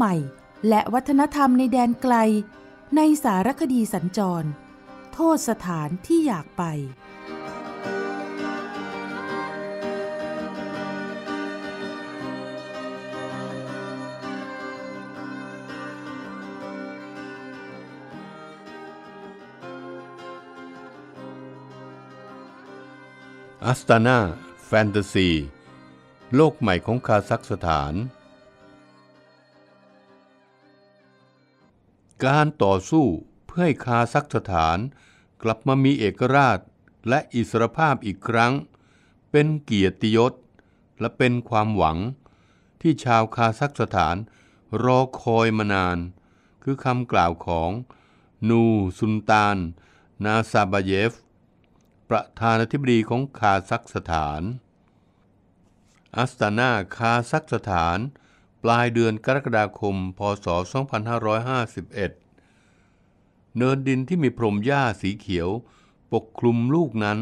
ใหม่และวัฒนธรรมในแดนไกลในสารคดีสัญจร โทษสถานที่อยากไป อัสตานาแฟนตาซี โลกใหม่ของคาซัคสถานการต่อสู้เพื่อให้คาซักสถานกลับมามีเอกราชและอิสรภาพอีกครั้ง เป็นเกียรติยศและเป็นความหวังที่ชาวคาซักสถานรอคอยมานาน คือคำกล่าวของนูซุนตาน นาซาบาเยฟ ประธานาธิบดีของคาซักสถาน อัสตานาคาซักสถานปลายเดือนกรกฎาคม พศ 2551 เนินดินที่มีพรมหญ้าสีเขียว ปกคลุมลูกนั้น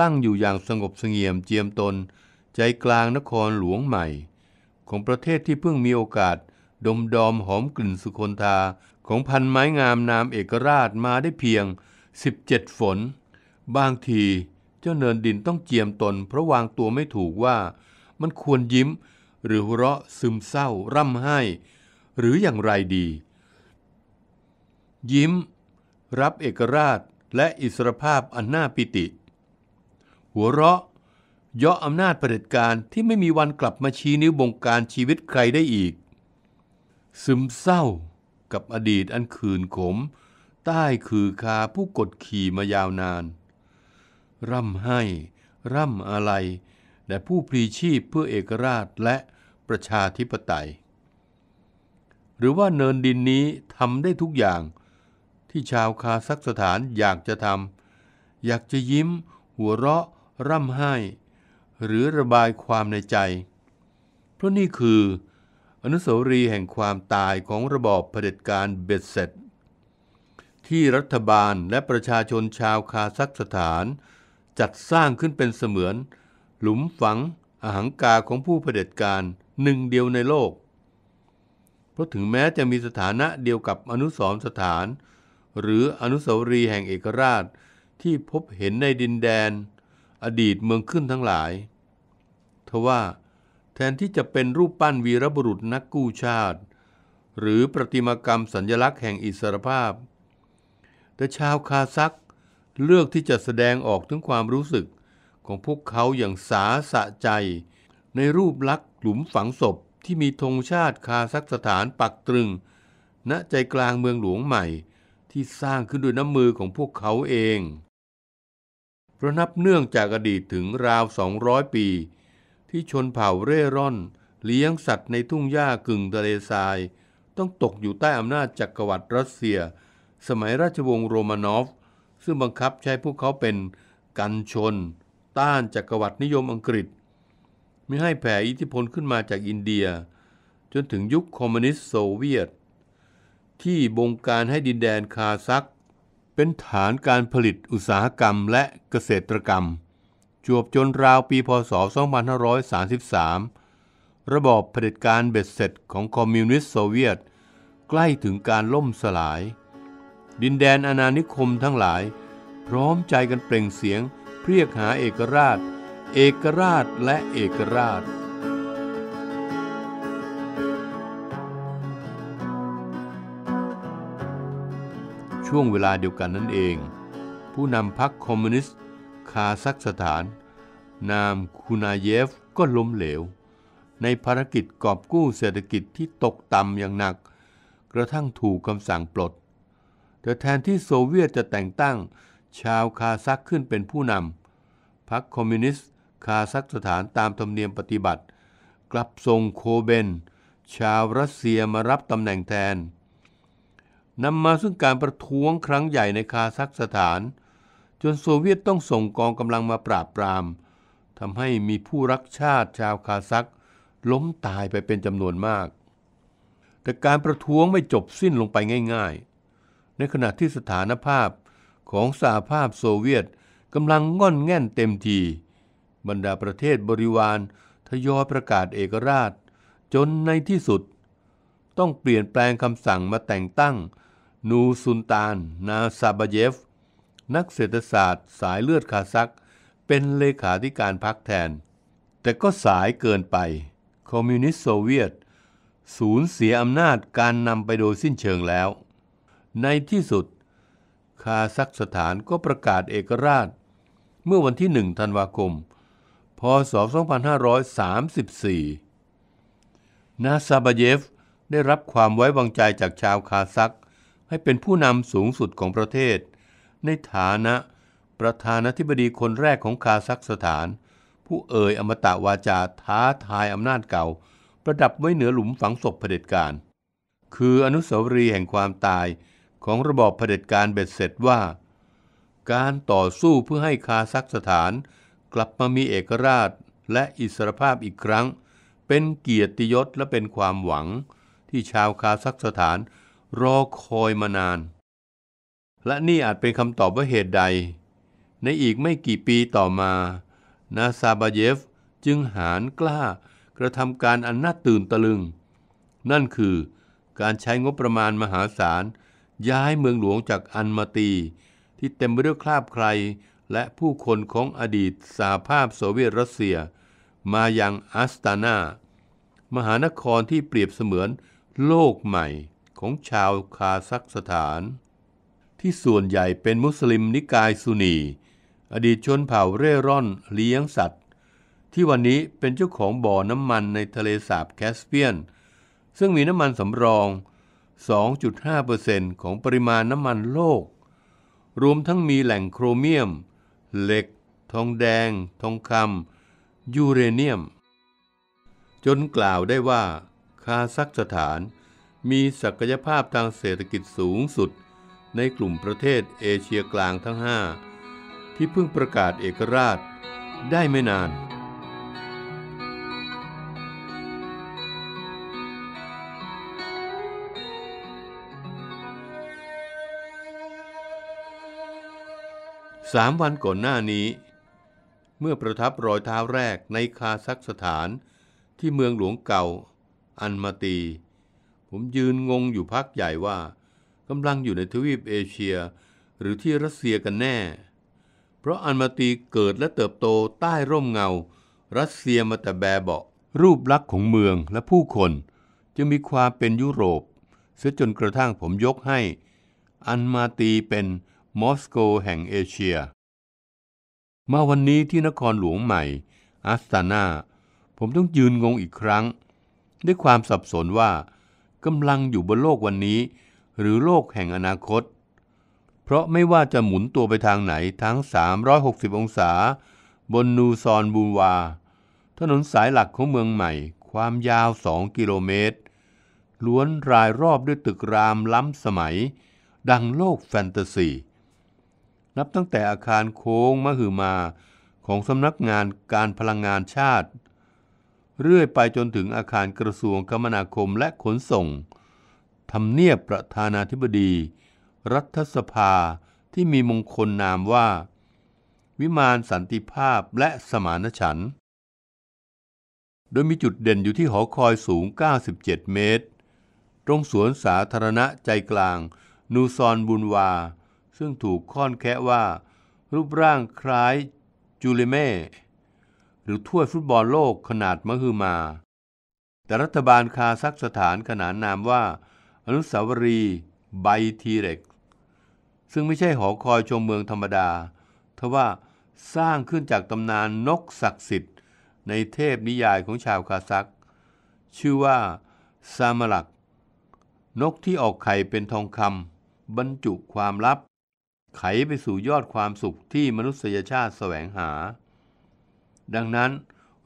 ตั้งอยู่อย่างสงบเสงี่ยมเจียมตนใจกลางนครหลวงใหม่ ของประเทศที่เพิ่งมีโอกาสดมดอมหอมกลิ่นสุคนธาของพันไม้งามนามเอกราชมาได้เพียง 17 ฝน บางทีเจ้าเนินดินต้องเจียมตนเพราะวางตัวไม่ถูกว่ามันควรยิ้มหรือหัวเราะซึมเศร้าร่ำไห้ หรืออย่างไรดี ยิ้ม รับเอกราชและอิสรภาพอันน่าปิติ หัวเราะย่ออำนาจเผด็จการ ที่ไม่มีวันกลับมาชี้นิ้วบงการชีวิตใครได้อีก ซึมเศร้ากับอดีตอันคืนขม ใต้คือคาผู้กดขี่มายาวนาน ร่ำให้ ร่ำอะไรและผู้พลีชีพเพื่อเอกราชและประชาธิปไตย หรือว่าเนินดินนี้ทำได้ทุกอย่างที่ชาวคาซักสถานอยากจะทำ อยากจะยิ้ม หัวเราะ ร่ำไห้ หรือระบายความในใจ เพราะนี่คืออนุสาวรีย์แห่งความตายของระบอบเผด็จการเบ็ดเสร็จ ที่รัฐบาลและประชาชนชาวคาซักสถานจัดสร้างขึ้นเป็นเสมือนหลุมฝังอหังกาของผู้เผด็จการหนึ่งเดียวในโลก เพราะถึงแม้จะมีสถานะเดียวกับอนุสรสถาน หรืออนุสาวรีย์แห่งเอกราชที่พบเห็นในดินแดน อดีตเมืองขึ้นทั้งหลายทว่าแทนที่จะเป็นรูปปั้นวีรบุรุษนักกู้ชาติ หรือประติมากรรมสัญญลักษณ์แห่งอิสรภาพ แต่ชาวคาซักเลือกที่จะแสดงออกถึงความรู้สึกของพวกเขาอย่างสาสะใจ ในรูปลักษณ์หลุมฝังศพที่มีธงชาติคาซักสถานปักตรึง ณใจกลางเมืองหลวงใหม่ ที่สร้างขึ้นด้วยน้ำมือของพวกเขาเองเพราะนับเนื่องจากอดีตถึงราว 200 ปี ที่ชนเผ่าเร่ร่อน เลี้ยงสัตว์ในทุ่งหญ้ากึ่งทะเลทราย ต้องตกอยู่ใต้อำนาจจักรวรรดิรัสเซีย สมัยราชวงศ์โรมานอฟ ซึ่งบังคับใช้พวกเขาเป็นกันชนต้านจักกรวรรดินิยมอังกฤษ ไม่ให้แผ่อิทธิพลขึ้นมาจากอินเดีย จนถึงยุคคอมมิวนิสต์โซเวียต ที่บงการให้ดินแดนคาซักเป็นฐานการผลิตอุตสาหกรรมและเกษตรกรรม จวบจนราวปีพศ 2533 ระบอบเผด็จการเบ็ดเสร็จของคอมมิวนิสต์โซเวียต ใกล้ถึงการล่มสลาย ดินแดนอาณานิคมทั้งหลาย พร้อมใจกันเปล่งเสียงเรียกหาเอกราช เอกราชและเอกราช ช่วงเวลาเดียวกันนั่นเอง ผู้นำพรรคคอมมิวนิสต์ คาซัคสถาน นามคูนาเยฟก็ล้มเหลว ในภารกิจกอบกู้เศรษฐกิจที่ตกต่ำอย่างหนัก กระทั่งถูกคำสั่งปลด แต่แทนที่โซเวียตจะแต่งตั้งชาวคาซักขึ้นเป็นผู้นำพรรคคอมมิวนิสต์คาซักสถานตามธรรมเนียมปฏิบัติ กลับส่งโคเบน ชาวรัสเซียมารับตำแหน่งแทนนำมาซึ่งการประท้วงครั้งใหญ่ในคาซัคสถาน จนโซเวียตต้องส่งกองกำลังมาปราบปรามทำให้มีผู้รักชาติชาวคาซัคล้มตายไปเป็นจำนวนมาก แต่การประท้วงไม่จบสิ้นลงไปง่าย ๆ ในขณะที่สถานภาพของสหภาพโซเวียตกำลังง่อนแง่นเต็มที บรรดาประเทศบริวาร ทยอยประกาศเอกราช จนในที่สุด ต้องเปลี่ยนแปลงคำสั่งมาแต่งตั้งนูซุนตานนาซาบเยฟ นักเศรษฐศาสตร์สายเลือดคาซักเป็นเลขาธิการพรรคแทน แต่ก็สายเกินไป คอมมิวนิสต์โซเวียตสูญเสียอำนาจการนำไปโดยสิ้นเชิงแล้ว ในที่สุดคาซักสถานก็ประกาศเอกราช เมื่อวันที่1ธันวาคม พศ 2534 นาซาบาเยฟได้รับความไว้วางใจจากชาวคาซักให้เป็นผู้นำสูงสุดของประเทศ ในฐานะประธานาธิบดีคนแรกของคาซักสถาน ผู้เอ่ยอมตะวาจาท้าทายอำนาจเก่า ประดับไว้เหนือหลุมฝังศพเผด็จการ คืออนุสาวรีย์แห่งความตายของระบอบเผด็จการเบ็ดเสร็จว่า การต่อสู้เพื่อให้คาซักสถานกลับมามีเอกราชและอิสรภาพอีกครั้ง เป็นเกียรติยศและเป็นความหวังที่ชาวคาซักสถานรอคอยมานาน และนี่อาจเป็นคำตอบว่าเหตุใด ในอีกไม่กี่ปีต่อมา นาซาบาเยฟจึงหารกล้ากระทำการอันน่าตื่นตะลึงนั่นคือการใช้งบประมาณมหาศาลย้ายเมืองหลวงจากอันมาตีที่เต็มไปด้วยคราบใคร และผู้คนของอดีตสหภาพโซเวียตรัสเซีย มายังอัสตานา มหานครที่เปรียบเสมือนโลกใหม่ของชาวคาซัคสถาน ที่ส่วนใหญ่เป็นมุสลิมนิกายซุนีอดีตชนเผ่าเร่ร่อนเลี้ยงสัตว์ ที่วันนี้เป็นเจ้าของบ่อน้ำมันในทะเลสาบแคสเปียน ซึ่งมีน้ำมันสำรอง2.5%ของปริมาณน้ำมันโลก รวมทั้งมีแหล่งโครเมียม เหล็ก ทองแดง ทองคำยูเรเนียม จนกล่าวได้ว่าคาซัคสถานมีศักยภาพทางเศรษฐกิจสูงสุด ในกลุ่มประเทศเอเชียกลางทั้ง 5 ที่เพิ่งประกาศเอกราชได้ไม่นานสามวันก่อนหน้านี้ เมื่อประทับรอยเท้าแรกในคาซักสถานที่เมืองหลวงเก่า อันมาตี ผมยืนงงอยู่พักใหญ่ว่ากำลังอยู่ในทวีปเอเชีย หรือที่รัสเซียกันแน่ เพราะอันมาตีเกิดและเติบโตใต้ร่มเงา รัสเซียมาแต่แบบเบารูปลักษณ์ของเมืองและผู้คนจะมีความเป็นยุโรป เสียจนกระทั่งผมยกให้ อันมาตีเป็นมอสโกแห่งเอเชีย มาวันนี้ที่นครหลวงใหม่ อัสตานาผมต้องยืนงงอีกครั้ง ด้วยความสับสนว่ากำลังอยู่บนโลกวันนี้ หรือโลกแห่งอนาคต เพราะไม่ว่าจะหมุนตัวไปทางไหนทั้ง 360 องศาบนนูซอนบูวา ถนนสายหลักของเมืองใหม่ ความยาว 2 กิโลเมตรล้วนรายรอบด้วยตึกรามล้ำสมัย ดังโลกแฟนตาซีนับตั้งแต่อาคารโค้งมหอมา ของสำนักงานการพลังงานชาติ เรื่อยไปจนถึงอาคารกระทรวงคมนาคมและขนส่งทำเนียบประธานาธิบดี รัฐสภาที่มีมงคลนามว่า วิมานสันติภาพและสมานฉันโดยมีจุดเด่นอยู่ที่หอคอยสูง 97 เมตร ตรงสวนสาธารณะใจกลาง นูซอนบุนวาซึ่งถูกค่อนแคะว่า รูปร่างคล้ายจูเลเม่หรือถ้วยฟุตบอลโลกขนาดมหึมา แต่รัฐบาลคาซักสถานขนานนามว่า อนุสาวรีย์ไบทีเร็ก ซึ่งไม่ใช่หอคอยชมเมืองธรรมดาทว่าสร้างขึ้นจากตำนานนกศักดิ์สิทธิ์ในเทพนิยายของชาวคาซักชื่อว่าซามลัก นกที่ออกไข่เป็นทองคำบรรจุความลับไขไปสู่ยอดความสุขที่มนุษยชาติแสวงหา ดังนั้น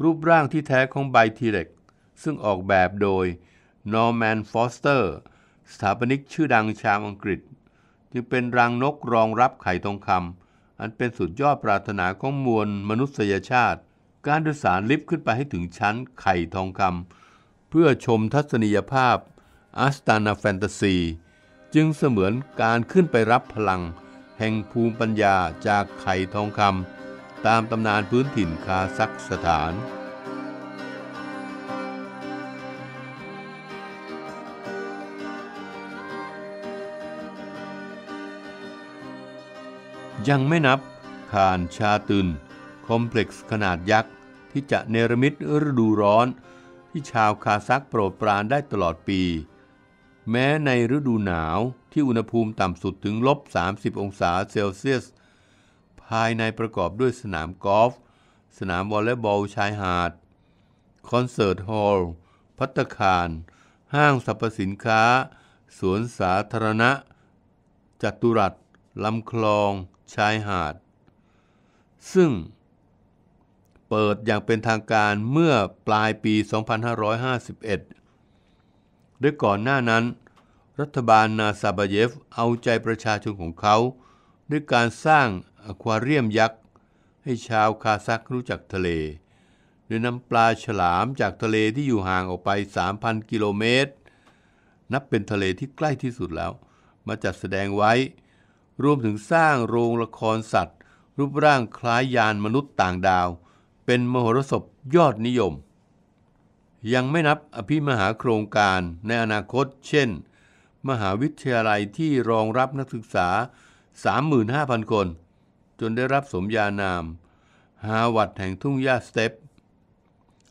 รูปร่างที่แท้ของไบทีเร็ก ซึ่งออกแบบโดยนอร์แมนฟอสเตอร์สถาปนิกชื่อดังชาวอังกฤษจึงเป็นรังนกรองรับไข่ทองคำอันเป็นสุดยอดปรารถนาของมวลมนุษยชาติ การโดยสารลิฟต์ขึ้นไปให้ถึงชั้นไข่ทองคำเพื่อชมทัศนียภาพอัสตานาแฟนตาซีจึงเสมือนการขึ้นไปรับพลังแห่งภูมิปัญญาจากไข่ทองคำตามตำนานพื้นถิ่นคาซักสถาน ยังไม่นับ คานชาตุนคอมเพล็กซ์ขนาดยักษ์ ที่จะเนรมิตฤดูร้อน ที่ชาวคาซักโปรดปรานได้ตลอดปีแม้ในฤดูหนาวที่อุณหภูมิต่ำสุดถึงลบ 30 องศาเซลเซียส ภายในประกอบด้วยสนามกอล์ฟสนามวอลเลย์บอล ชายหาด คอนเสิร์ตฮอลล์พัตคาร ห้างสรรพสินค้า สวนสาธารณะ จัตุรัสลำคลอง ชายหาด ซึ่งเปิดอย่างเป็นทางการเมื่อปลายปี 2551โดยก่อนหน้านั้น รัฐบาลนาซาบาเยฟ เอาใจประชาชนของเขา ด้วยการสร้างอควาเรียมยักษ์ให้ชาวคาซักรู้จักทะเลโดยนำปลาฉลามจากทะเลที่อยู่ห่างออกไป 3,000 กิโลเมตร นับเป็นทะเลที่ใกล้ที่สุดแล้ว มาจัดแสดงไว้ รวมถึงสร้างโรงละครสัตว์ รูปร่างคล้ายยานมนุษย์ต่างดาว เป็นมหรสพยอดนิยมยังไม่นับอภิมหาโครงการในอนาคตเช่น มหาวิทยาลัยที่รองรับนักศึกษา 35,000 คน จนได้รับสมญานามฮาวัดแห่งทุ่งหญ้าสเตป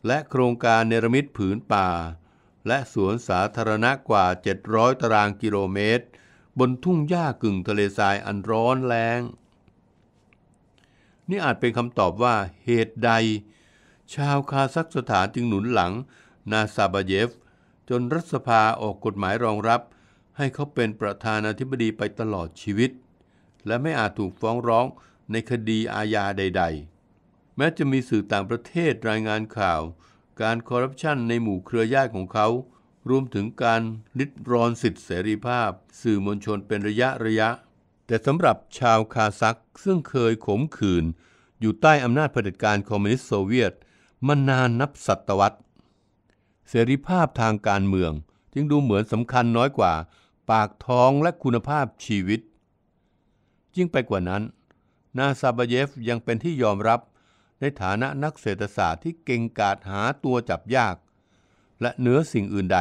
และโครงการเนรมิตผืนป่า และสวนสาธารณะกว่า 700 ตารางกิโลเมตร บนทุ่งหญ้ากึ่งทะเลทรายอันร้อนแรงนี่อาจเป็นคำตอบว่าเหตุใด ชาวคาซัคสถานจึงหนุนหลังนาซาบาเยฟจนรัฐสภาออกกฎหมายรองรับให้เขาเป็นประธานาธิบดีไปตลอดชีวิต และไม่อาจถูกฟ้องร้องในคดีอาญาใดๆ แม้จะมีสื่อต่างประเทศรายงานข่าว การคอร์รัปชันในหมู่เครือญาติของเขา รวมถึงการริดรอนสิทธิเสรีภาพสื่อมวลชนเป็นระยะระยะ แต่สำหรับชาวคาซักซึ่งเคยขมขืน อยู่ใต้อำนาจเผด็จการคอมมิวนิสต์โซเวียต มานานนับศตวรรษเสรีภาพทางการเมือง จึงดูเหมือนสำคัญน้อยกว่าปากท้องและคุณภาพชีวิตยิ่งไปกว่านั้น นาซาบเยฟยังเป็นที่ยอมรับในฐานะนักเศรษฐศาสตร์ที่เก่งกาจหาตัวจับยาก และเหนือสิ่งอื่นใด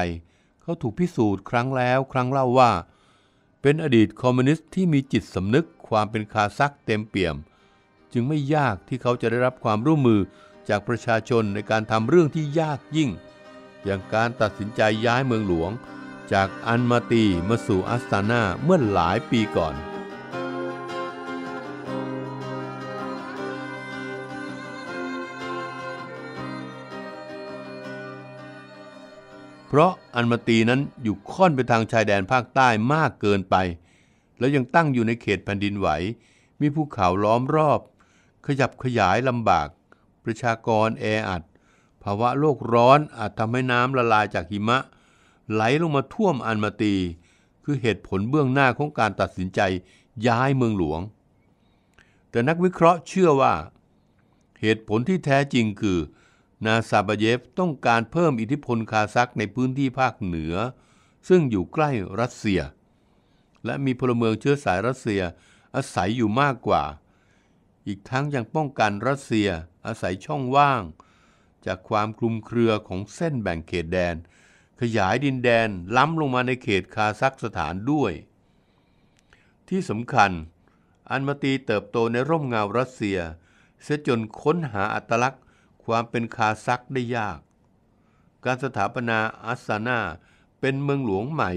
เขาถูกพิสูจน์ครั้งแล้วครั้งเล่าว่า เป็นอดีตคอมมิวนิสต์ที่มีจิตสำนึกความเป็นคาซักเต็มเปี่ยม จึงไม่ยากที่เขาจะได้รับความร่วมมือจากประชาชนในการทำเรื่องที่ยากยิ่งอย่างการตัดสินใจย้ายเมืองหลวง จากอันมาตีมาสู่อัสตานาเมื่อหลายปีก่อน เพราะอันมาตีนั้นอยู่ค่อนไปทางชายแดนภาคใต้มากเกินไป แล้วยังตั้งอยู่ในเขตแผ่นดินไหว มีภูเขาล้อมรอบ ขยับขยายลำบากประชากรแออัดภาวะโลกร้อนอาจทำให้น้ำละลายจากหิมะ ไหลลงมาท่วมอันมาตี คือเหตุผลเบื้องหน้าของการตัดสินใจย้ายเมืองหลวง แต่นักวิเคราะห์เชื่อว่า เหตุผลที่แท้จริงคือ นาซาบเยฟต้องการเพิ่มอิทธิพลคาซักในพื้นที่ภาคเหนือ ซึ่งอยู่ใกล้รัสเซีย และมีพลเมืองเชื้อสายรัสเซียอาศัยอยู่มากกว่า อีกทั้งยังป้องกันรัสเซียอาศัยช่องว่างจากความคลุมเครือของเส้นแบ่งเขตแดน ขยายดินแดนล้ำลงมาในเขตคาซัคสถานด้วย ที่สำคัญอันมาตีเติบโตในร่มเงารัสเซีย เสียจนค้นหาอัตลักษณ์ความเป็นคาซัคได้ยาก การสถาปนาอัสซานาเป็นเมืองหลวงใหม่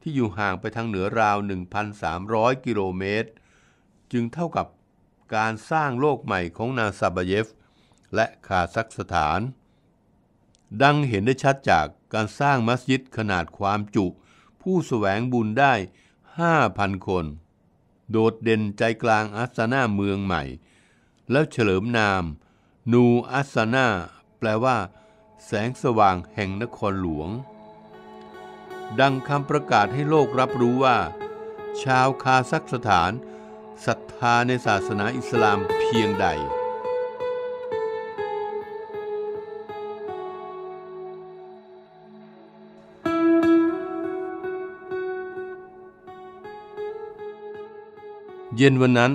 ที่อยู่ห่างไปทางเหนือราว 1,300 กิโลเมตร จึงเท่ากับการสร้างโลกใหม่ของนาซาบเยฟและคาซัคสถาน ดังเห็นได้ชัดจากการสร้างมัสยิดขนาดความจุ ผู้สแสวงบุญได้ 5,000 คน โดดเด่นใจกลางอัสนาเมืองใหม่ แล้วเฉลิมนามนูอัสนาแปลว่า แสงสว่างแห่งนครหลวง ดังคำประกาศให้โลกรับรู้ว่า ชาวคาซัคสถานศรัทธาในศาสนาอิสลามเพียงใดเย็นวันนั้น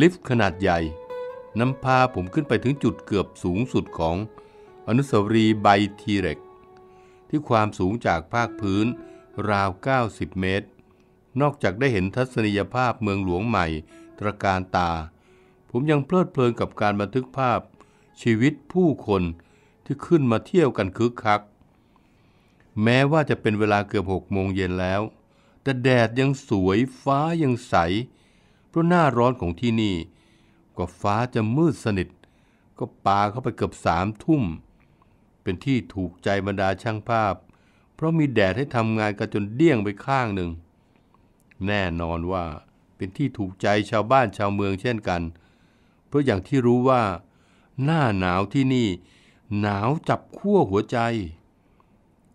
ลิฟต์ขนาดใหญ่นำพาผมขึ้นไปถึงจุดเกือบสูงสุดของอนุสาวรีย์ไบทีเร็กที่ความสูงจากภาคพื้นราว 90 เมตร นอกจากได้เห็นทัศนียภาพเมืองหลวงใหม่ตระการตา ผมยังเพลิดเพลินกับการบันทึกภาพชีวิตผู้คนที่ขึ้นมาเที่ยวกันคึกคัก แม้ว่าจะเป็นเวลาเกือบหกโมงเย็นแล้วแต่แดดยังสวยฟ้ายังใสเพราะหน้าร้อนของที่นี่ก็ฟ้าจะมืดสนิทก็ปาเข้าไปเกือบสามทุ่มเป็นที่ถูกใจบรรดาช่างภาพ เพราะมีแดดให้ทำงานกันจนเดี้ยงไปข้างหนึ่งแน่นอนว่าเป็นที่ถูกใจชาวบ้านชาวเมืองเช่นกัน เพราะอย่างที่รู้ว่า หน้าหนาวที่นี่ หนาวจับขั้วหัวใจ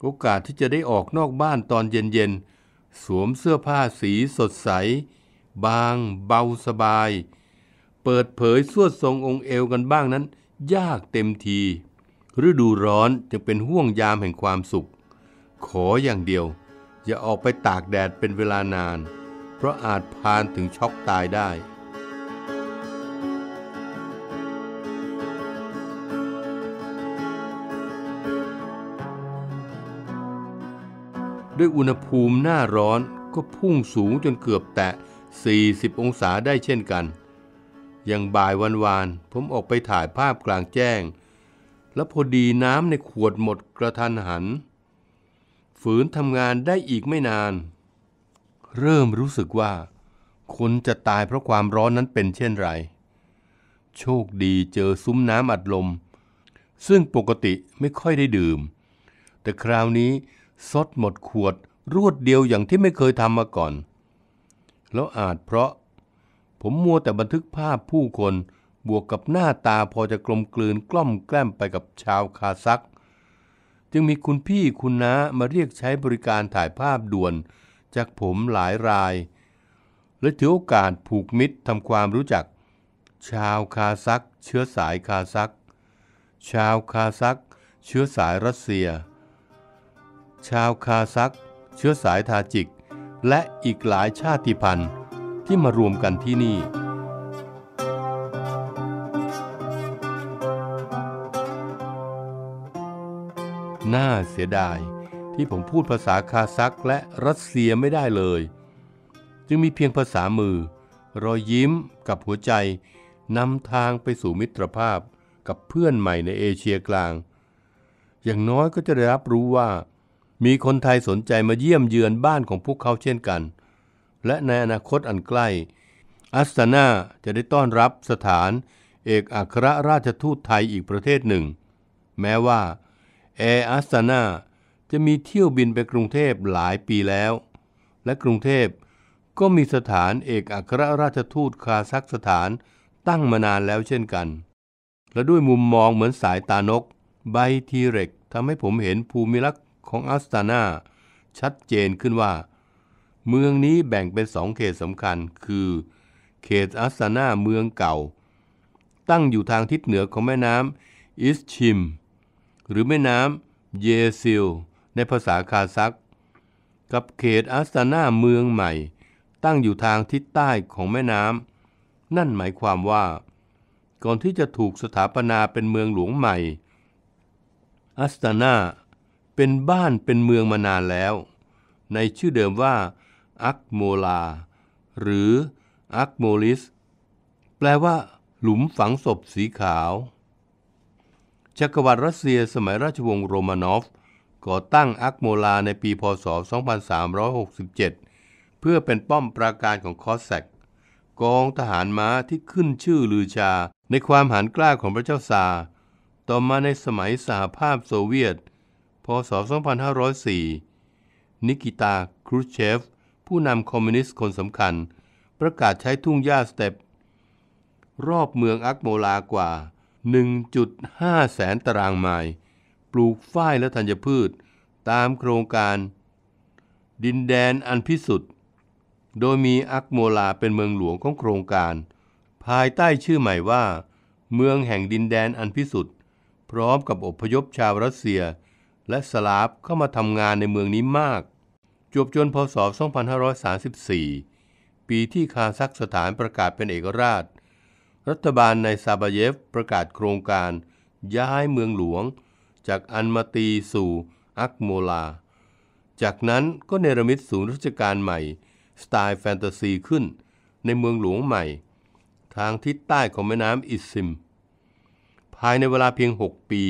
โอกาสที่จะได้ออกนอกบ้านตอนเย็นๆสวมเสื้อผ้าสีสดใสบางเบาสบาย เปิดเผยสวดทรงองค์เอวกันบ้างนั้น ยากเต็มทีฤดูร้อนจะเป็นห่วงยามแห่งความสุข ขออย่างเดียว อย่าออกไปตากแดดเป็นเวลานาน เพราะอาจพานถึงช็อกตายได้ ด้วยอุณหภูมิหน้าร้อนก็พุ่งสูงจนเกือบแตะ40 องศาได้เช่นกันอย่างบ่ายวันวานผมออกไปถ่ายภาพกลางแจ้ง แล้วพอดีน้ำในขวดหมดกระทันหัน ฝืนทำงานได้อีกไม่นาน เริ่มรู้สึกว่า คนจะตายเพราะความร้อนนั้นเป็นเช่นไร โชคดีเจอซุ้มน้ำอัดลม ซึ่งปกติไม่ค่อยได้ดื่ม แต่คราวนี้ซดหมดขวดรวดเดียวอย่างที่ไม่เคยทำมาก่อนแล้วอาจเพราะ ผมมัวแต่บันทึกภาพผู้คนบวกกับหน้าตาพอจะกลมกลืนกล่อมแกล้มไปกับชาวคาซักจึงมีคุณพี่คุณน้ามาเรียกใช้บริการถ่ายภาพด่วนจากผมหลายรายและถือโอกาสผูกมิตรทำความรู้จัก ชาวคาซักเชื้อสายคาซักชาวคาซักเชื้อสายรัสเซีย ชาวคาซักเชื้อสายทาจิกและอีกหลายชาติพันธุ์ที่มารวมกันที่นี่ น่าเสียดายที่ผมพูดภาษาคาซักและรัสเซียไม่ได้เลย จึงมีเพียงภาษามือ รอยยิ้มกับหัวใจ นำทางไปสู่มิตรภาพกับเพื่อนใหม่ในเอเชียกลาง อย่างน้อยก็จะได้รับรู้ว่ามีคนไทยสนใจมาเยี่ยมเยือนบ้านของพวกเขาเช่นกัน และในอนาคตอันใกล้ อัสตานาจะได้ต้อนรับสถานเอกอัครราชทูตไทยอีกประเทศหนึ่ง แม้ว่าแอร์อัสตานาจะมีเที่ยวบินไปกรุงเทพหลายปีแล้ว และกรุงเทพก็มีสถานเอกอัครราชทูตคาซัคสถานตั้งมานานแล้วเช่นกัน และด้วยมุมมองเหมือนสายตานกใบทีเร็กทำให้ผมเห็นภูมิลักษของอัสตานาชัดเจนขึ้นว่า เมืองนี้แบ่งเป็นสองเขตสำคัญคือ เขตอัสตานาเมืองเก่าตั้งอยู่ทางทิศเหนือของแม่น้ำอิสชิม หรือแม่น้ำเยซิล ในภาษาคาซัก กับเขตอัสตานาเมืองใหม่ ตั้งอยู่ทางทิศใต้ของแม่น้ำนั่นหมายความว่า ก่อนที่จะถูกสถาปนาเป็นเมืองหลวงใหม่ อัสตานาเป็นบ้านเป็นเมืองมานานแล้ว ในชื่อเดิมว่า อักโมลา หรือ อักโมลิส แปลว่า หลุมฝังศพสีขาว จักรวรรดิรัสเซียสมัยราชวงศ์โรมานอฟ ก่อตั้งอักโมลาในปีพศ 2367 เพื่อเป็นป้อมปราการของคอสแซกกองทหารม้าที่ขึ้นชื่อลือชาในความหันกล้าของพระเจ้าซาต่อมาในสมัยสหภาพโซเวียตพศ2504 นิกิตาครูเชฟ ผู้นำคอมมิวนิสต์ คนสำคัญประกาศใช้ทุ่งหญ้าสเตป รอบเมืองอักโมลากว่า 1.5 แสนตารางไมล์ ปลูกฝ้ายและธัญพืชตามโครงการดินแดนอันพิสุทธิ์ โดยมีอักโมลาเป็นเมืองหลวงของโครงการ ภายใต้ชื่อใหม่ว่า เมืองแห่งดินแดนอันพิสุทธิ์ พร้อมกับอบพยพชาวรัสเซียและสลาฟเข้ามาทำงานในเมืองนี้มาก จบจนพศ2534 ปีที่คาซัคสถานประกาศเป็นเอกราช รัฐบาลในซาบาเยฟประกาศโครงการ ย้ายเมืองหลวง จากอันมาตีสู่อักโมลา จากนั้นก็เนรมิตศูนย์ราชการใหม่ สไตล์แฟนตาซีขึ้น ในเมืองหลวงใหม่ ทางทิศใต้ของแม่น้ำอิสซิม ภายในเวลาเพียง 6 ปี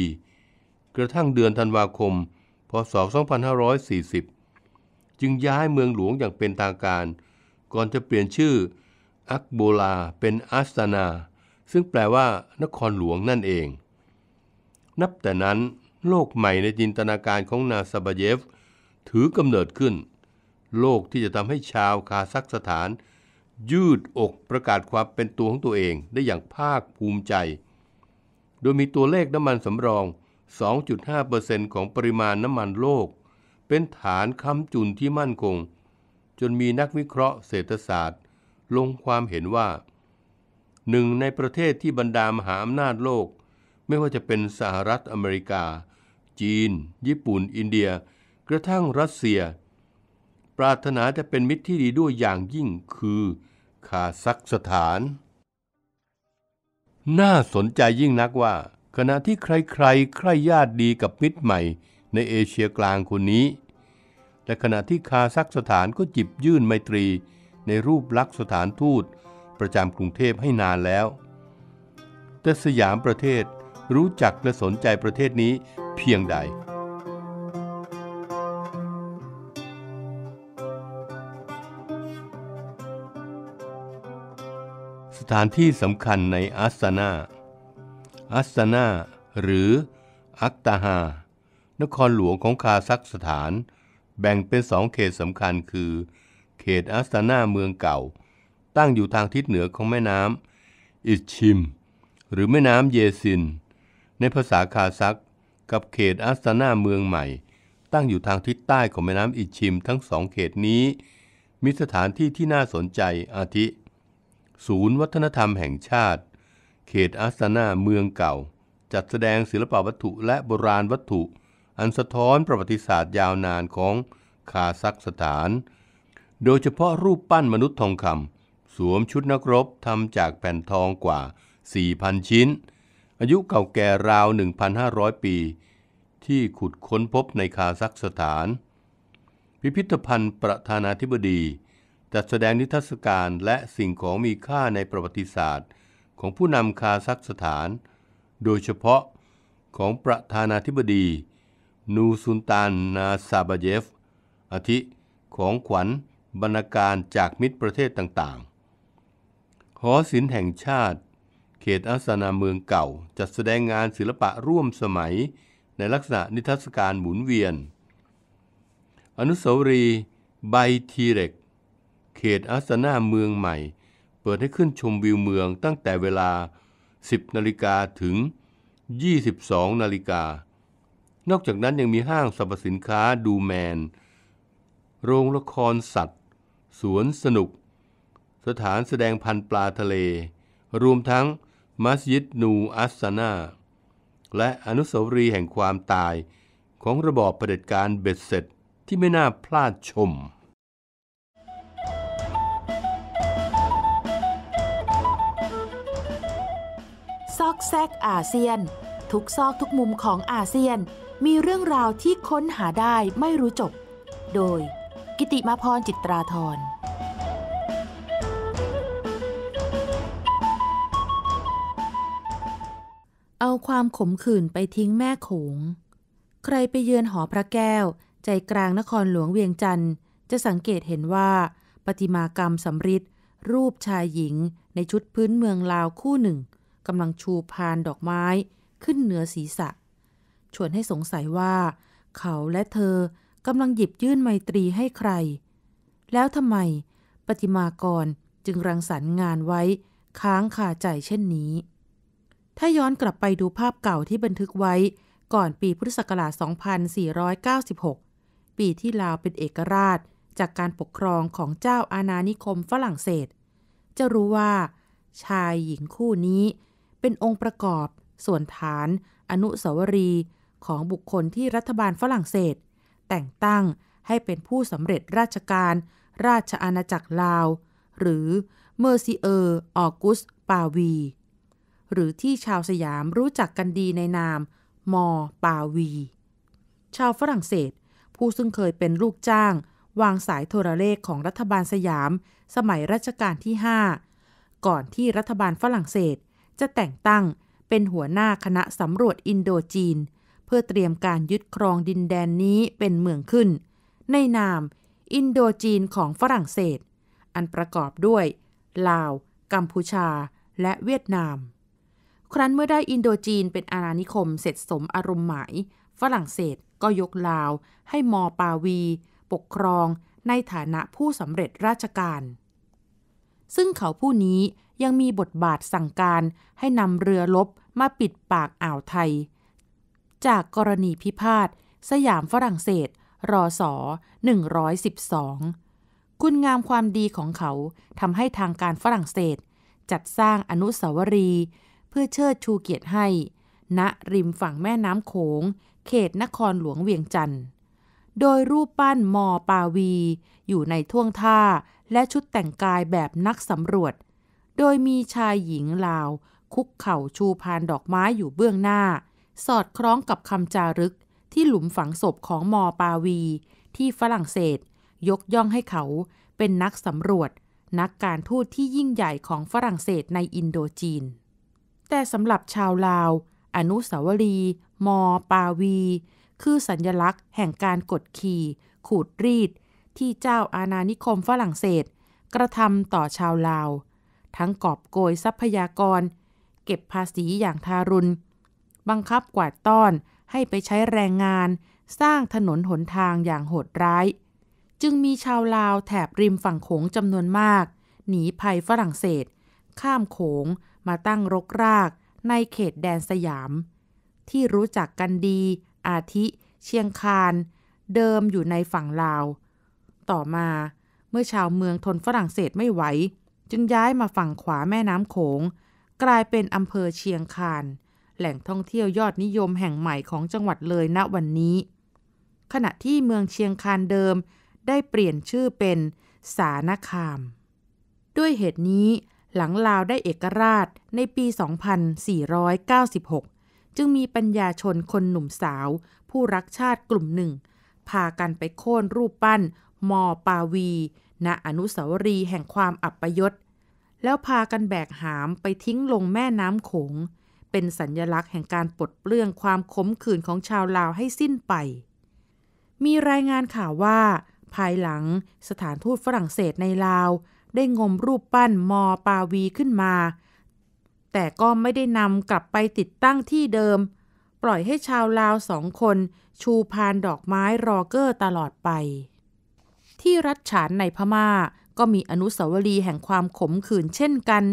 กระทั่งเดือนธันวาคม พศ 2540 จึงย้ายเมืองหลวงอย่างเป็นทางการ ก่อนจะเปลี่ยนชื่ออักโบลาเป็นอัสตานา ซึ่งแปลว่านครหลวงนั่นเอง นับแต่นั้น โลกใหม่ในจินตนาการของนาซาบเยฟ ถือกำเนิดขึ้น โลกที่จะทำให้ชาวคาซัคสถาน ยืดอกประกาศความเป็นตัวของตัวเองได้อย่างภาคภูมิใจ โดยมีตัวเลขน้ำมันสำรอง2.5%ของปริมาณน้ำมันโลกเป็นฐานค้ำจุนที่มั่นคง จนมีนักวิเคราะห์เศรษฐศาสตร์ ลงความเห็นว่า หนึ่งในประเทศที่บรรดามหาอำนาจโลก ไม่ว่าจะเป็นสหรัฐอเมริกา จีน ญี่ปุ่น อินเดียกระทั่งรัสเซีย ปรารถนาจะเป็นมิตรที่ดีด้วยอย่างยิ่งคือคาซัคสถาน น่าสนใจยิ่งนักว่าขณะที่ใครๆ ใคร่ญาติดีกับมิตรใหม่ในเอเชียกลางคนนี้ และขณะที่คาซักสถานก็จิบยื่นไมตรีในรูปลักษณ์สถานทูตประจำกรุงเทพให้นานแล้ว แต่สยามประเทศรู้จักและสนใจประเทศนี้เพียงใด สถานที่สำคัญในอัสนาอัสนาหรืออัคตาฮา นครหลวงของคาซัคสถาน แบ่งเป็นสองเขตสำคัญคือ เขตอัสนาเมืองเก่า ตั้งอยู่ทางทิศเหนือของแม่น้ำอิชิม หรือแม่น้ำเยซิน ในภาษาคาซักกับเขตอัสนาเมืองใหม่ ตั้งอยู่ทางทิศใต้ของแม่น้ำอิชิม ทั้งสองเขตนี้มีสถานที่ที่น่าสนใจอาทิ ศูนย์วัฒนธรรมแห่งชาติเขตอาสนาเมืองเก่า จัดแสดงศิลปวัตถุและโบราณวัตถุ อันสะท้อนประวัติศาสตร์ยาวนานของคาซักสถาน โดยเฉพาะรูปปั้นมนุษย์ทองคำสวมชุดนักรบทำจากแผ่นทองกว่า 4,000 ชิ้น อายุเก่าแก่ราว 1,500 ปี ที่ขุดค้นพบในคาซักสถาน พิพิธภัณฑ์ประธานาธิบดี จัดแสดงนิทรรศการและสิ่งของมีค่าในประวัติศาสตร์ของผู้นำคาซัคสถาน โดยเฉพาะของประธานาธิบดีนูซุนตานนาซาบาเยฟ อาทิของขวัญบรรณาการจากมิตรประเทศต่างๆหอศิลป์แห่งชาติ เขตอาสนาเมืองเก่าจัดแสดงงานศิลปะร่วมสมัยในลักษณะนิทรรศการหมุนเวียน อนุสาวรีย์ไบทีเร็ก เขตอาสนาเมืองใหม่เปิดให้ขึ้นชมวิวเมืองตั้งแต่เวลา 10 นาฬิกาถึง 22 นาฬิกา นอกจากนั้นยังมีห้างสรรพสินค้าดูแมน โรงละครสัตว์ สวนสนุก สถานแสดงพันปลาทะเล รวมทั้งมัสยิดนูอัสซานา และอนุสาวรีย์แห่งความตายของระบอบเผด็จการเบ็ดเสร็จที่ไม่น่าพลาดชมแซกอาเซียนทุกซอกทุกมุมของอาเซียนมีเรื่องราวที่ค้นหาได้ไม่รู้จบ โดย กิติมาพรจิตราธรเอาความขมขื่นไปทิ้งแม่โขง ใครไปเยือนหอพระแก้ว ใจกลางนครหลวงเวียงจันทร์จะสังเกตเห็นว่า ปฏิมากรรมสำริดรูปชายหญิงในชุดพื้นเมืองลาวคู่หนึ่งกำลังชูพานดอกไม้ขึ้นเหนือศีรษะชวนให้สงสัยว่า เขาและเธอกำลังหยิบยื่นไมตรีให้ใคร แล้วทำไมปฏิมากรจึงรังสรรค์งานไว้ค้างคาใจเช่นนี้ ถ้าย้อนกลับไปดูภาพเก่าที่บันทึกไว้ก่อนปีพุทธศักราช2496 ปีที่ลาวเป็นเอกราชจากการปกครองของเจ้าอาณานิคมฝรั่งเศส จะรู้ว่า ชายหญิงคู่นี้เป็นองค์ประกอบส่วนฐานอนุสาวรีย์ของบุคคลที่รัฐบาลฝรั่งเศส แต่งตั้งให้เป็นผู้สำเร็จราชการ ราชอาณาจักรลาว หรือเมอร์ซิเออร์ ออกุส ปาวีหรือที่ชาวสยามรู้จักกันดีในนามมอปาวีชาวฝรั่งเศส ผู้ซึ่งเคยเป็นลูกจ้างวางสายโทรเลขของรัฐบาลสยามสมัยรัชกาลที่ 5 ก่อนที่รัฐบาลฝรั่งเศสจะแต่งตั้งเป็นหัวหน้าคณะสำรวจอินโดจีน เพื่อเตรียมการยึดครองดินแดนนี้เป็นเมืองขึ้น ในนามอินโดจีนของฝรั่งเศส อันประกอบด้วย ลาวกัมพูชาและเวียดนาม ครั้นเมื่อได้อินโดจีนเป็นอาณานิคมเสร็จสมอารมณ์หมาย ฝรั่งเศสก็ยกลาวให้มอปาวี ปกครองในฐานะผู้สำเร็จราชการซึ่งเขาผู้นี้ยังมีบทบาทสั่งการให้นำเรือลบมาปิดปากอ่าวไทย จากกรณีพิพาทสยามฝรั่งเศสรอสอ112 คุณงามความดีของเขาทำให้ทางการฝรั่งเศส จัดสร้างอนุสาวรีย์เพื่อเชิดชูเกียรติให้ณนะริมฝั่งแม่น้ำโขง เขตนครหลวงเวียงจันทร์โดยรูปปั้นมอปาวี อยู่ในท่วงท่าและชุดแต่งกายแบบนักสำรวจ โดยมีชายหญิงลาว คุกเข่าชูพานดอกไม้อยู่เบื้องหน้า สอดคล้องกับคำจารึกที่หลุมฝังศพของมอปาวี ที่ฝรั่งเศส ยกย่องให้เขา เป็นนักสำรวจ นักการทูตที่ยิ่งใหญ่ของฝรั่งเศสในอินโดจีน แต่สำหรับชาวลาว อนุสาวรีย์มอปาวีคือสัญญลักษณ์แห่งการกดขี่ ขูดรีด ที่เจ้าอาณานิคมฝรั่งเศส กระทำต่อชาวลาว ทั้งกอบโกยทรัพยากร เก็บภาษีอย่างทารุณ บังคับกวาดต้อนให้ไปใช้แรงงานสร้างถนนหนทางอย่างโหดร้าย จึงมีชาวลาวแถบริมฝั่งโขงจำนวนมาก หนีภัยฝรั่งเศส ข้ามโขงมาตั้งรกราก ในเขตแดนสยาม ที่รู้จักกันดีอาทิเชียงคานเดิมอยู่ในฝั่งลาว ต่อมาเมื่อชาวเมืองทนฝรั่งเศสไม่ไหว จึงย้ายมาฝั่งขวาแม่น้ำโขง กลายเป็นอำเภอเชียงคาน แหล่งท่องเที่ยวยอดนิยมแห่งใหม่ของจังหวัดเลยณวันนี้ ขณะที่เมืองเชียงคานเดิมได้เปลี่ยนชื่อเป็นสานคาม ด้วยเหตุนี้หลังลาวได้เอกราชในปี 2496จึงมีปัญญาชนคนหนุ่มสาว ผู้รักชาติกลุ่มหนึ่ง พากันไปโค่นรูปปั้น มอปาวี ณ อนุสาวรีย์แห่งความอับปยศ แล้วพากันแบกหามไปทิ้งลงแม่น้ำโขง เป็นสัญญลักษณ์แห่งการปลดเปลื้องความขมขื่นของชาวลาวให้สิ้นไป มีรายงานข่าวว่า ภายหลังสถานทูตฝรั่งเศสในลาว ได้งมรูปปั้นมอปาวีขึ้นมาแต่ก็ไม่ได้นำกลับไปติดตั้งที่เดิม ปล่อยให้ชาวลาวสองคนชูพานดอกไม้รอเกอร์ตลอดไป ที่รัฐฉานในพมา่าก็มีอนุสาวรีย์แห่งความขมขื่นเช่นกัน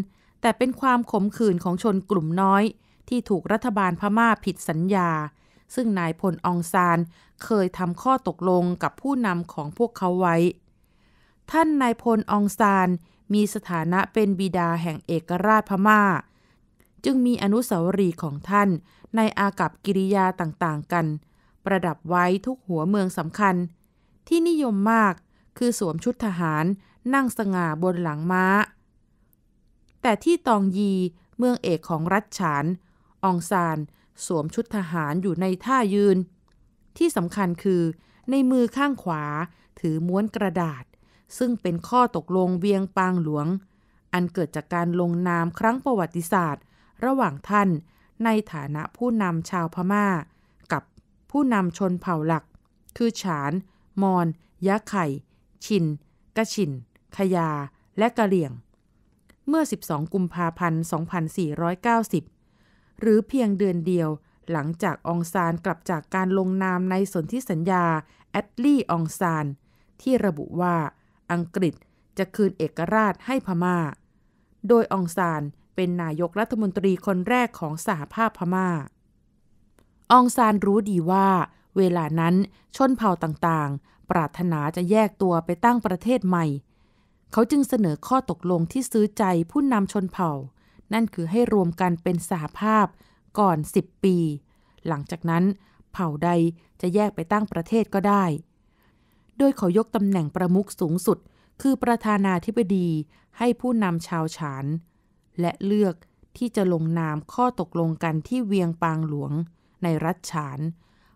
แต่เป็นความขมขื่นของชนกลุ่มน้อย ที่ถูกรัฐบาลพม่าผิดสัญญา ซึ่งนายพลองซานเคยทำข้อตกลงกับผู้นำของพวกเขาไว้ ท่านนายพลองซานมีสถานะเป็นบิดาแห่งเอกราชพมา่าจึงมีอนุสาวรีย์ของท่านในอากับกิริยาต่างๆ กัน ประดับไว้ทุกหัวเมืองสำคัญ ที่นิยมมากคือสวมชุดทหารนั่งสง่าบนหลังม้า แต่ที่ตองยีเมืองเอกของรัชฉานองซาน สวมชุดทหารอยู่ในท่ายืน ที่สำคัญคือในมือข้างขวาถือม้วนกระดาษ ซึ่งเป็นข้อตกลงเวียงปางหลวง อันเกิดจากการลงนามครั้งประวัติศาสตร์ระหว่างท่านในฐานะผู้นำชาวพมา่า กับผู้นำชนเผ่าหลัก คือฉาน มอน ยะไข่ ชินกะชินขยา และกะเหลี่ยง เมื่อ 12 กุมภาพันธ์ 2490 หรือเพียงเดือนเดียวหลังจากองซานกลับจากการลงนามในสนธิสัญญา แอดลี่องซาน ที่ระบุว่า อังกฤษจะคืนเอกราชให้พมา่า โดยองซานเป็นนายกรัฐมนตรีคนแรกของสหภาพพมา่าองซานรู้ดีว่าเวลานั้นชนเผ่าต่างๆ ปรารถนาจะแยกตัวไปตั้งประเทศใหม่ เขาจึงเสนอข้อตกลงที่ซื้อใจผู้นำชนเผ่า นั่นคือให้รวมกันเป็นสหภาพก่อน 10 ปี หลังจากนั้นเผ่าใดจะแยกไปตั้งประเทศก็ได้ โดยเขายกตำแหน่งประมุขสูงสุด คือประธานาธิบดีให้ผู้นำชาวฉานและเลือกที่จะลงนามข้อตกลงกันที่เวียงปางหลวงในรัฐฉาน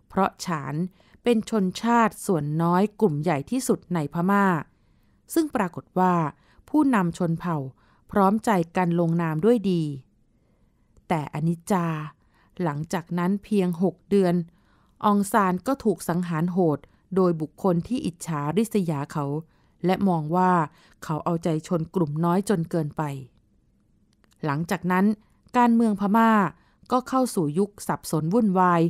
เพราะฉานเป็นชนชาติส่วนน้อยกลุ่มใหญ่ที่สุดในพมา่า ซึ่งปรากฏว่าผู้นำชนเผ่าพร้อมใจกันลงนามด้วยดี แต่อนิจจา หลังจากนั้นเพียงหกเดือนองซานก็ถูกสังหารโหด โดยบุคคลที่อิจฉาริษยาเขา และมองว่าเขาเอาใจชนกลุ่มน้อยจนเกินไปหลังจากนั้นการเมืองพม่าก็เข้าสู่ยุคสับสนวุ่นวาย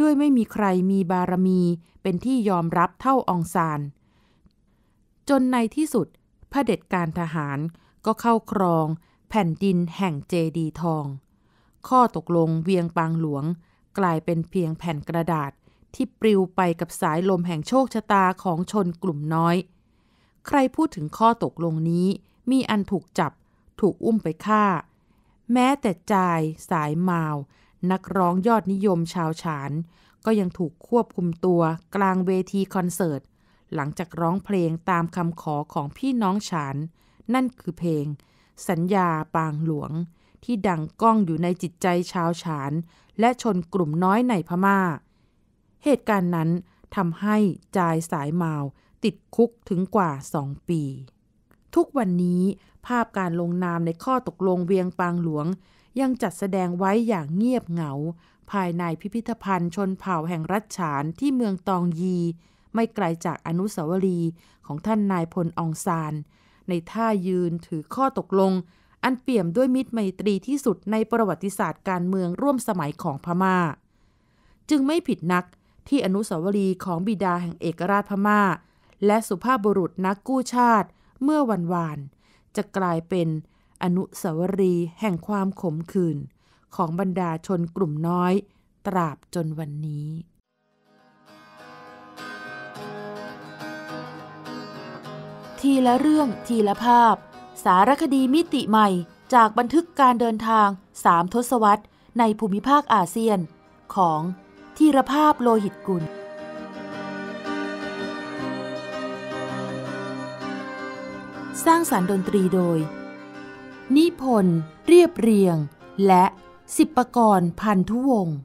ด้วยไม่มีใครมีบารมีเป็นที่ยอมรับเท่าองซานจนในที่สุดพระเด็จการทหารก็เข้าครองแผ่นดินแห่งเจดีทอง ข้อตกลงเวียงปางหลวงกลายเป็นเพียงแผ่นกระดาษที่ปลิวไปกับสายลมแห่งโชคชะตาของชนกลุ่มน้อย ใครพูดถึงข้อตกลงนี้มีอันถูกจับถูกอุ้มไปฆ่า แม้แต่จายสายมาวนักร้องยอดนิยมชาวฉาน ก็ยังถูกควบคุมตัวกลางเวทีคอนเสิร์ต หลังจากร้องเพลงตามคำขอของพี่น้องฉาน นั่นคือเพลง สัญญาปางหลวง ที่ดังก้องอยู่ในจิตใจชาวฉาน และชนกลุ่มน้อยในพมา่า เหตุการณ์นั้นทำให้จายสายมาวติดคุกถึงกว่า 2 ปีทุกวันนี้ภาพการลงนามในข้อตกลงเวียงปางหลวง ยังจัดแสดงไว้อย่างเงียบเหงา ภายในพิพิธภัณฑ์ชนเผ่าแห่งรัชฉานที่เมืองตองยี ไม่ไกลจากอนุสาวรีย์ของท่านนายพลองซานในท่ายืนถือข้อตกลง อันเปี่ยมด้วยมิตรไมตรีที่สุดในประวัติศาสตร์การเมืองร่วมสมัยของพมา่า จึงไม่ผิดนักที่อนุสาวรีย์ของบิดาแห่งเอกราชพมา่า และสุภาพบุรุษนักกู้ชาติเมื่อวันวานจะกลายเป็นอนุสาวรีย์แห่งความขมขื่นของบรรดาชนกลุ่มน้อยตราบจนวันนี้ ทีละเรื่องทีละภาพ สารคดีมิติใหม่จากบันทึกการเดินทางสามทศวรรษในภูมิภาคอาเซียน ของทีรภาพโลหิตกุลสร้างสารรค์ดนตรีโดย นิพนธ์เรียบเรียงและสิบประกรณ์พันธุวงศ์